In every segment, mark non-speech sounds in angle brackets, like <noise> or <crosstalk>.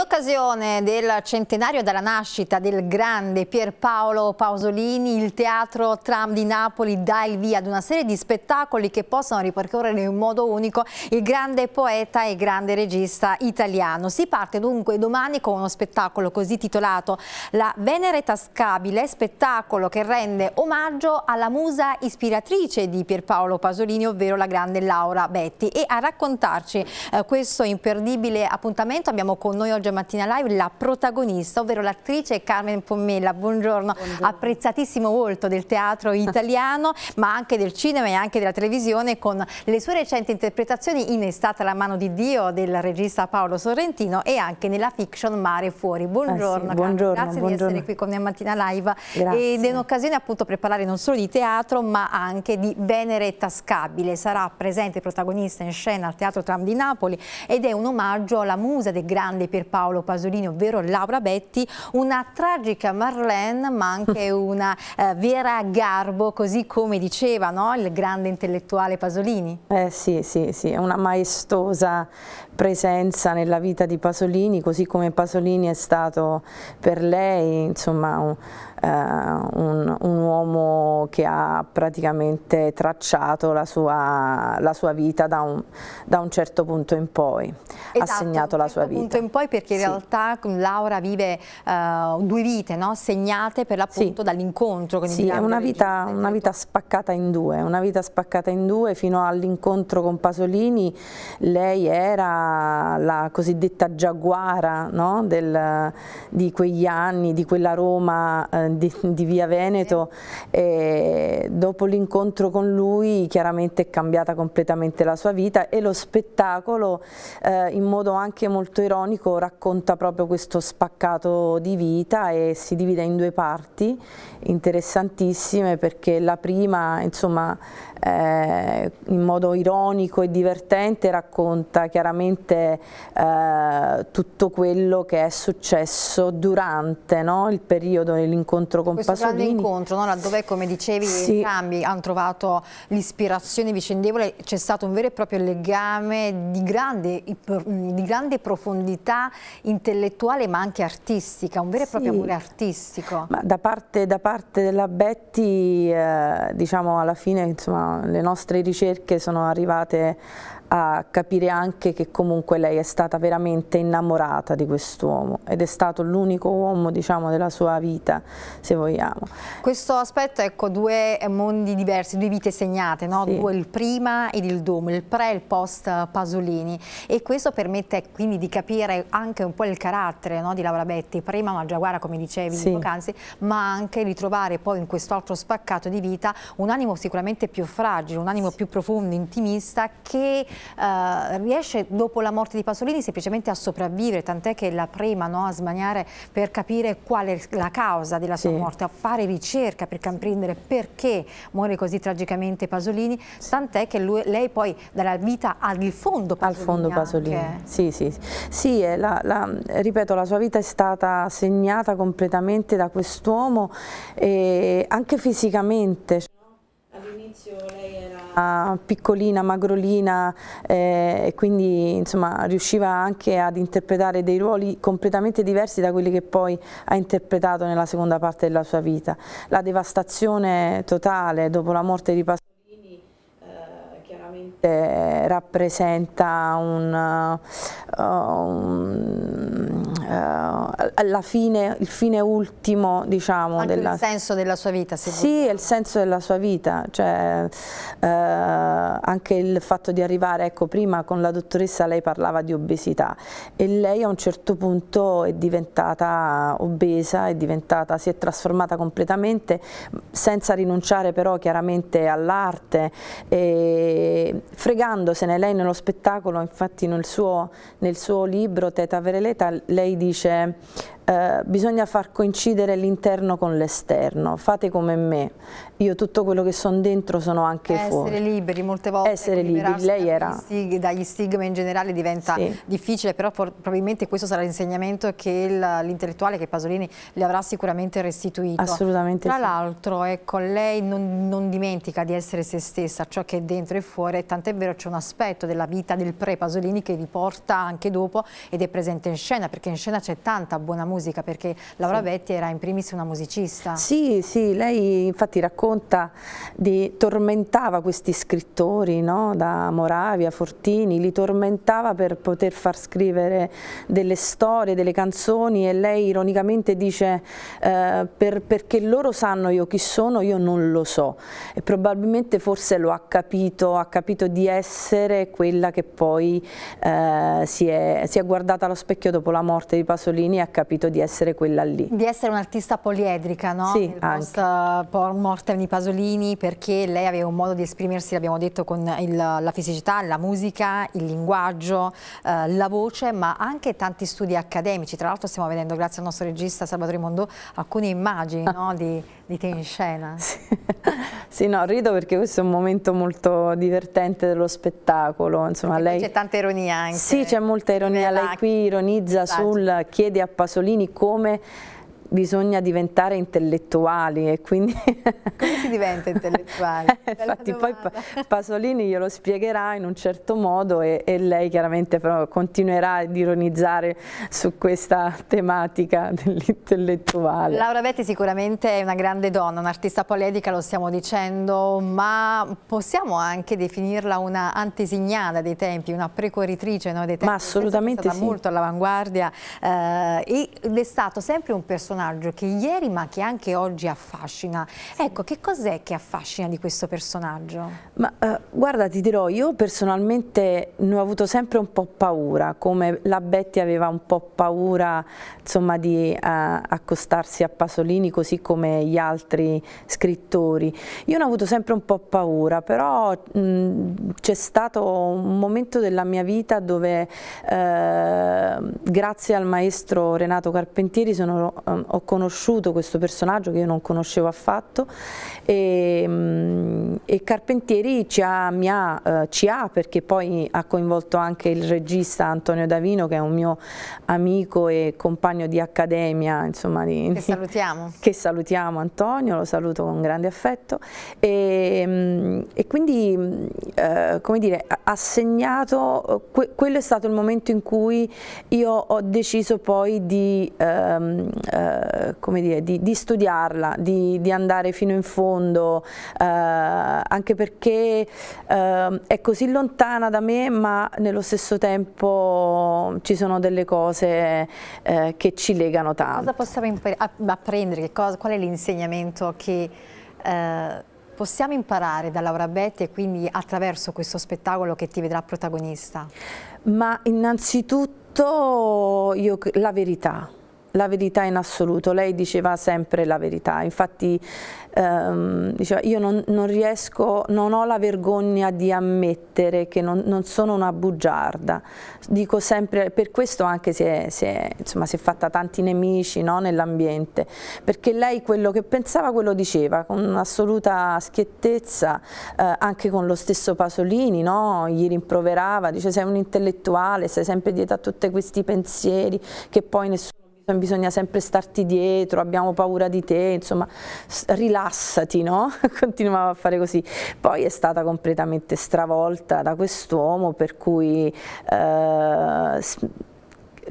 In occasione del centenario della nascita del grande Pierpaolo Pausolini, il Teatro Tram di Napoli dà il via ad una serie di spettacoli che possono ripercorrere in modo unico il grande poeta e grande regista italiano. Si parte dunque domani con uno spettacolo così titolato La Venere Tascabile, spettacolo che rende omaggio alla musa ispiratrice di Pierpaolo Pausolini, ovvero la grande Laura Betti. E a raccontarci eh, questo imperdibile appuntamento abbiamo con noi oggi Pomeriggio Mattina Live la protagonista, ovvero l'attrice Carmen Pommella. Buongiorno. Buongiorno. apprezzatissimo volto del teatro <laughs> italiano, ma anche del cinema e anche della televisione con le sue recenti interpretazioni in Estate la mano di Dio del regista Paolo Sorrentino e anche nella fiction Mare Fuori. Buongiorno, eh sì, buongiorno grazie buongiorno. di essere qui con me a Mattina Live grazie. ed è un'occasione appunto per parlare non solo di teatro ma anche di Venere Tascabile. Sarà presente protagonista in scena al Teatro Tram di Napoli ed è un omaggio alla musa del grande Pierpaolo Paolo Pasolini, ovvero Laura Betti, una tragica Marlene ma anche <laughs> una eh, Vera Garbo, così come diceva no? il grande intellettuale Pasolini. Eh sì, sì, sì, una maestosa presenza nella vita di Pasolini, così come Pasolini è stato per lei insomma, un, eh, un, un uomo che ha praticamente tracciato la sua, la sua vita da un, da un, certo punto in poi, esatto, ha segnato la certo sua vita. Da un certo punto in poi perché perché in sì. realtà Laura vive uh, due vite no? segnate per l'appunto sì. dall'incontro. Sì, è una vita, una ecco. vita, spaccata in due, una vita spaccata in due fino all'incontro con Pasolini, lei era la cosiddetta giaguara no? Del, di quegli anni, di quella Roma eh, di, di, via Veneto e dopo l'incontro con lui chiaramente è cambiata completamente la sua vita e lo spettacolo eh, in modo anche molto ironico racconta racconta proprio questo spaccato di vita e si divide in due parti interessantissime perché la prima insomma eh, in modo ironico e divertente racconta chiaramente eh, tutto quello che è successo durante no? il periodo dell'incontro con questo Pasolini. Questo grande incontro no? laddove come dicevi sì. entrambi hanno trovato l'ispirazione vicendevole c'è stato un vero e proprio legame di grande, di grande profondità intellettuale ma anche artistica, un vero e sì, proprio amore artistico. Da parte, da, parte, della Betty, eh, diciamo alla fine insomma, le nostre ricerche sono arrivate a capire anche che comunque lei è stata veramente innamorata di quest'uomo ed è stato l'unico uomo diciamo, della sua vita, se vogliamo. Questo aspetto, ecco, due mondi diversi, due vite segnate, no? sì. due, il prima ed il dopo, il pre e il post Pasolini e questo permette quindi di capire anche un po' il carattere no? di Laura Betti, prima una giaguara come dicevi sì. poc'anzi, ma anche ritrovare poi in questo altro spaccato di vita un animo sicuramente più fragile, un animo sì. più profondo, intimista che eh, riesce dopo la morte di Pasolini semplicemente a sopravvivere, tant'è che la prima no, a smaniare per capire qual è la causa della sua sì. morte, a fare ricerca per comprendere perché muore così tragicamente Pasolini, tant'è che lui, lei poi dà la vita al fondo Pasolini. Al fondo Pasolini, anche. sì, sì. sì la, la, ripeto, la sua vita è stata segnata completamente da quest'uomo, eh, anche fisicamente. All'inizio piccolina, magrolina eh, e quindi insomma, riusciva anche ad interpretare dei ruoli completamente diversi da quelli che poi ha interpretato nella seconda parte della sua vita. La devastazione totale dopo la morte di Pasolini eh, eh, rappresenta un, uh, un, eh, alla fine, il fine ultimo diciamo. Anche della... il senso della sua vita. Se sì, il senso della sua vita, cioè, eh, anche il fatto di arrivare, ecco prima con la dottoressa lei parlava di obesità e lei a un certo punto è diventata obesa, è diventata, si è trasformata completamente senza rinunciare però chiaramente all'arte, e fregandosene lei nello spettacolo, infatti nel suo, nel suo libro Teta Vereleta lei dice eh, bisogna far coincidere l'interno con l'esterno, fate come me, io tutto quello che sono dentro sono anche essere fuori. Essere liberi molte volte. Essere liberi, lei era... Stig dagli stigma in generale diventa sì. difficile, però probabilmente questo sarà l'insegnamento che l'intellettuale, che Pasolini, le avrà sicuramente restituito. Assolutamente Tra sì. l'altro, ecco, lei non, non, dimentica di essere se stessa, ciò che è dentro e fuori, e tant'è vero c'è un aspetto della vita del pre-Pasolini che vi porta anche dopo ed è presente in scena, perché in scena c'è tanta buona musica, perché Laura sì. Vetti era in primis una musicista. Sì, sì, lei infatti racconta racconta di tormentava questi scrittori no? da Moravia, Fortini, li tormentava per poter far scrivere delle storie, delle canzoni e lei ironicamente dice eh, per, perché loro sanno io chi sono, io non lo so e probabilmente forse lo ha capito, ha capito di essere quella che poi eh, si, è, si, è, guardata allo specchio dopo la morte di Pasolini e ha capito di essere quella lì. Di essere un'artista poliedrica, no? Sì, Il anche. post mortem Giovanni Pasolini perché lei aveva un modo di esprimersi, l'abbiamo detto, con il, la fisicità, la musica, il linguaggio, eh, la voce, ma anche tanti studi accademici. Tra l'altro stiamo vedendo, grazie al nostro regista Salvatore Mondo, alcune immagini no, di, di te in scena. <laughs> sì, no, rido perché questo è un momento molto divertente dello spettacolo. Insomma, lei... C'è tanta ironia anche. Sì, c'è molta ironia. Lei qui ironizza sul chiede a Pasolini come bisogna diventare intellettuali e quindi... <laughs> Come si diventa intellettuali? <laughs> Eh, infatti poi Pasolini glielo spiegherà in un certo modo e, e lei chiaramente però continuerà ad ironizzare su questa tematica <laughs> dell'intellettuale. Laura Betti sicuramente è una grande donna, un'artista polemica, lo stiamo dicendo, ma possiamo anche definirla una antesignana dei tempi, una precoritrice no, dei tempi. Ma assolutamente sì. molto all'avanguardia eh, ed è stato sempre un personaggio personaggio che ieri ma che anche oggi affascina. Ecco, che cos'è che affascina di questo personaggio? Ma, eh, guarda, ti dirò, io personalmente ne ho avuto sempre un po' paura, come la Betty aveva un po' paura insomma, di eh, accostarsi a Pasolini così come gli altri scrittori. Io ne ho avuto sempre un po' paura, però c'è stato un momento della mia vita dove eh, grazie al maestro Renato Carpentieri sono, ehm, ho conosciuto questo personaggio che io non conoscevo affatto e, mm, e Carpentieri ci ha, ha, eh, ci ha, perché poi ha coinvolto anche il regista Antonio Davino che è un mio amico e compagno di accademia insomma, di, che salutiamo <laughs> che salutiamo Antonio, lo saluto con grande affetto e, mm, e quindi mm, eh, come dire ha segnato, eh, que, quello è stato il momento in cui io ho deciso poi di ehm, eh, eh, come dire, di, di studiarla, di, di, andare fino in fondo, eh, anche perché eh, è così lontana da me ma nello stesso tempo ci sono delle cose eh, che ci legano tanto. Cosa possiamo apprendere, cosa, qual è l'insegnamento che eh, possiamo imparare da Laura Betti e quindi attraverso questo spettacolo che ti vedrà protagonista? Ma innanzitutto io, la verità, la verità in assoluto, lei diceva sempre la verità, infatti ehm, diceva io non, non, riesco, non ho la vergogna di ammettere che non, non sono una bugiarda, dico sempre, per questo anche si è, si è, insomma, si è fatta tanti nemici no, nell'ambiente, perché lei quello che pensava quello diceva con assoluta schiettezza, eh, anche con lo stesso Pasolini, no? gli rimproverava, dice sei un intellettuale, sei sempre dietro a tutti questi pensieri che poi nessuno Certo, bisogna sempre starti dietro, abbiamo paura di te, insomma rilassati, no? <laughs> Continuava a fare così. Poi è stata completamente stravolta da quest'uomo per cui eh,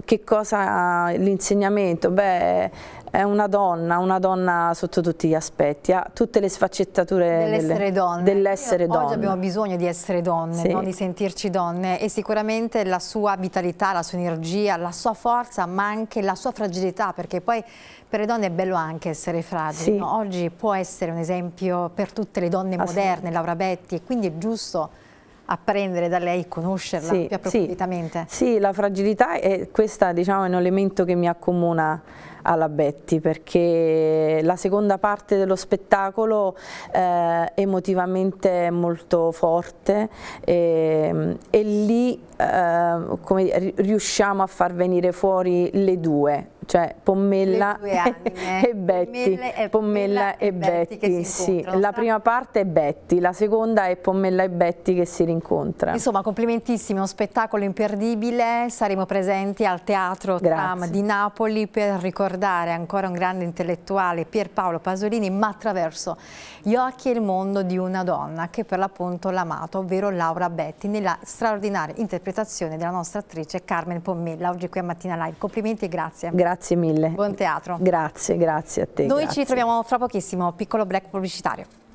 che cosa l'insegnamento? Beh, è una donna, una donna sotto tutti gli aspetti, ha tutte le sfaccettature dell'essere delle, dell donna. Oggi abbiamo bisogno di essere donne, sì. no? di sentirci donne e sicuramente la sua vitalità, la sua energia, la sua forza, ma anche la sua fragilità, perché poi per le donne è bello anche essere fragili. Sì. No? Oggi può essere un esempio per tutte le donne moderne, Laura Betti, e quindi è giusto apprendere da lei, conoscerla sì, più approfonditamente. Sì, sì, la fragilità è questo diciamo, un elemento che mi accomuna alla Betty perché la seconda parte dello spettacolo eh, emotivamente è molto forte e, ehm, e lì eh, come, riusciamo a far venire fuori le due cioè Pommella <laughs> e Betty. Pommella, Pommella e, e Betty, Betty sì. La prima parte è Betty, la seconda è Pommella e Betty che si rincontra. Insomma, complimentissimi, uno spettacolo imperdibile. Saremo presenti al Teatro Grazie. Tram di Napoli per ricordare ancora un grande intellettuale, Pierpaolo Pasolini, ma attraverso gli occhi e il mondo di una donna che per l'appunto l'ha amato, ovvero Laura Betty, nella straordinaria interpretazione della nostra attrice Carmen Pommella, oggi qui a Mattina Live. Complimenti e grazie. Grazie. Grazie mille. Buon teatro. Grazie, grazie a te. Noi grazie. ci troviamo fra pochissimo, piccolo break pubblicitario.